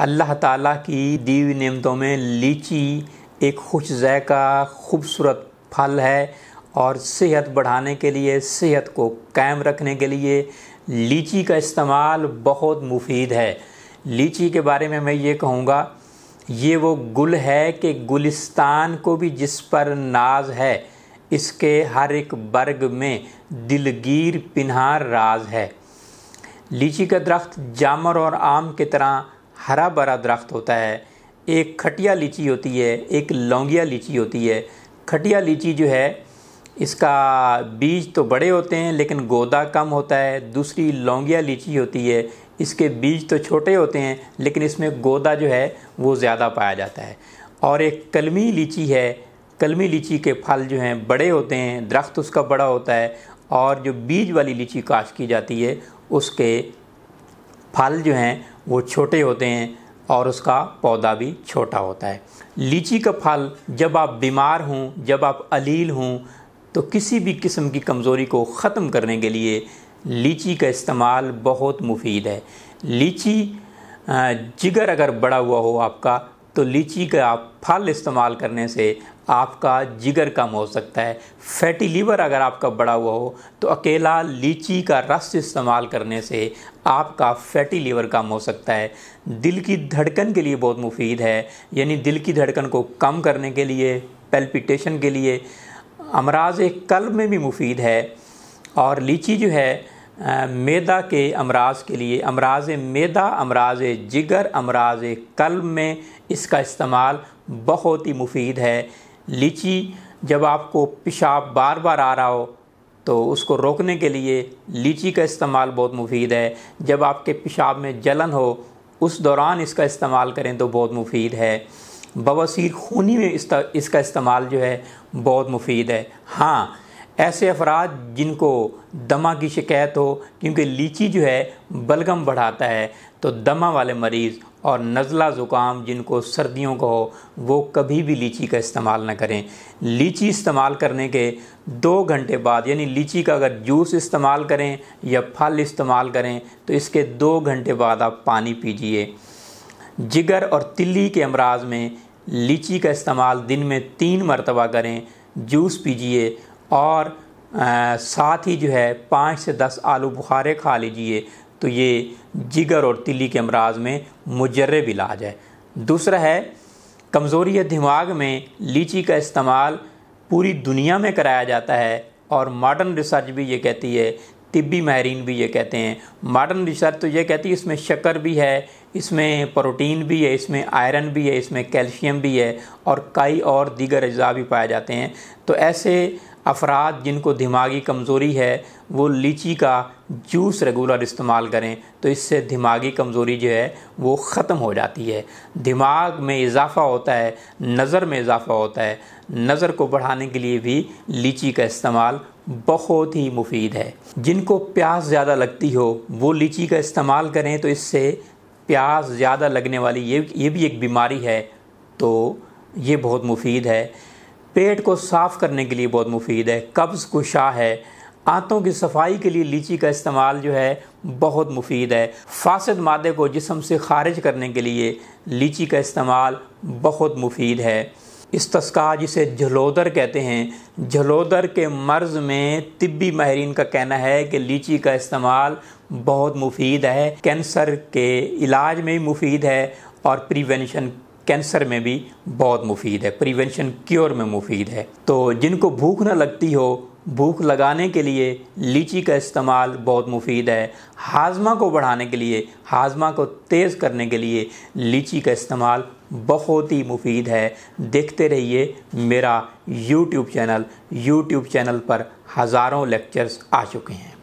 अल्लाह ताला की दीवी हुई नियमतों में लीची एक खुश जायका खूबसूरत फल है और सेहत बढ़ाने के लिए सेहत को कायम रखने के लिए लीची का इस्तेमाल बहुत मुफीद है लीची के बारे में मैं ये कहूँगा ये वो गुल है कि गुलिस्तान को भी जिस पर नाज है इसके हर एक बर्ग में दिलगीर पिनहार राज है लीची का दरख्त जामर और आम की तरह हरा भरा दरख्त होता है एक खटिया लीची होती है एक लौंगिया लीची होती है खटिया लीची जो है इसका बीज तो बड़े होते हैं लेकिन गोदा कम होता है दूसरी लौंगिया लीची होती है इसके बीज तो छोटे होते हैं लेकिन इसमें गोदा जो है वो ज़्यादा पाया जाता है और एक कलमी लीची है कलमी लीची के फल जो हैं बड़े होते हैं दरख्त उसका बड़ा होता है और जो बीज वाली लीची काश की जाती है उसके फल जो हैं वो छोटे होते हैं और उसका पौधा भी छोटा होता है लीची का फल जब आप बीमार हों जब आप अलील हों तो किसी भी किस्म की कमज़ोरी को ख़त्म करने के लिए लीची का इस्तेमाल बहुत मुफीद है लीची जिगर अगर बड़ा हुआ हो आपका तो लीची का आप फल इस्तेमाल करने से आपका जिगर कम हो सकता है फैटी लीवर अगर आपका बड़ा हुआ हो तो अकेला लीची का रस इस्तेमाल करने से आपका फैटी लीवर कम हो सकता है दिल की धड़कन के लिए बहुत मुफीद है यानी दिल की धड़कन को कम करने के लिए पेल्पिटेशन के लिए अमराज कल्ब में भी मुफीद है और लीची जो है मैदा के अमराज के लिए अमराज मैदा अमराज जिगर अमराज कल्ब में इसका इस्तेमाल बहुत ही मुफीद है लीची जब आपको पेशाब बार बार आ रहा हो तो उसको रोकने के लिए लीची का इस्तेमाल बहुत मुफीद है जब आपके पेशाब में जलन हो उस दौरान इसका इस्तेमाल करें तो बहुत मुफीद है बवसीर खूनी में इसका इस्तेमाल जो है बहुत मुफीद है हाँ ऐसे अफराद जिनको दमा की शिकायत हो क्योंकि लीची जो है बलगम बढ़ाता है तो दमा वाले मरीज़ और नज़ला ज़ुकाम जिनको सर्दियों का हो वो कभी भी लीची का इस्तेमाल ना करें लीची इस्तेमाल करने के दो घंटे बाद यानी लीची का अगर जूस इस्तेमाल करें या फल इस्तेमाल करें तो इसके दो घंटे बाद आप पानी पीजिए जिगर और तिल्ली के अमराज में लीची का इस्तेमाल दिन में तीन मरतबा करें जूस पीजिए और आ, साथ ही जो है पाँच से दस आलू बुखारे खा लीजिए तो ये जिगर और तिली के अमराज में मुजरब इलाज है दूसरा है कमज़ोरी दिमाग में लीची का इस्तेमाल पूरी दुनिया में कराया जाता है और मॉडर्न रिसर्च भी ये कहती है तिब्बी माहरीन भी ये कहते हैं मॉडर्न रिसर्च तो ये कहती है इसमें शक्कर भी है इसमें प्रोटीन भी है इसमें आयरन भी है इसमें कैल्शियम भी है और कई और दीगर अज्जा भी पाए जाते हैं तो ऐसे अफराद जिनको दिमागी कमज़ोरी है वो लीची का जूस रेगुलर इस्तेमाल करें तो इससे दिमागी कमज़ोरी जो है वो ख़त्म हो जाती है दिमाग में इजाफ़ा होता है नज़र में इजाफ़ा होता है नज़र को बढ़ाने के लिए भी लीची का इस्तेमाल बहुत ही मुफीद है जिनको प्यास ज़्यादा लगती हो वो लीची का इस्तेमाल करें तो इससे प्यास ज़्यादा लगने वाली ये ये भी एक बीमारी है तो ये बहुत मुफीद है पेट को साफ़ करने के लिए बहुत मुफीद है कब्ज़ कुशा है आंतों की सफाई के लिए लीची का इस्तेमाल जो है बहुत मुफीद है फासद मादे को जिसम से खारिज करने के लिए लीची का इस्तेमाल बहुत मुफीद है इस तस्का जिसे झलोदर कहते हैं झलोदर के मर्ज़ में तिब्बी माहरीन का कहना है कि लीची का इस्तेमाल बहुत मुफीद है कैंसर के इलाज में भी मुफीद है और प्रिवेंशन कैंसर में भी बहुत मुफीद है प्रिवेंशन क्योर में मुफीद है तो जिनको भूख ना लगती हो भूख लगाने के लिए लीची का इस्तेमाल बहुत मुफीद है हाजमा को बढ़ाने के लिए हाजमा को तेज़ करने के लिए लीची का इस्तेमाल बहुत ही मुफीद है देखते रहिए मेरा यूट्यूब चैनल यूट्यूब चैनल पर हज़ारों लेक्चर्स आ चुके हैं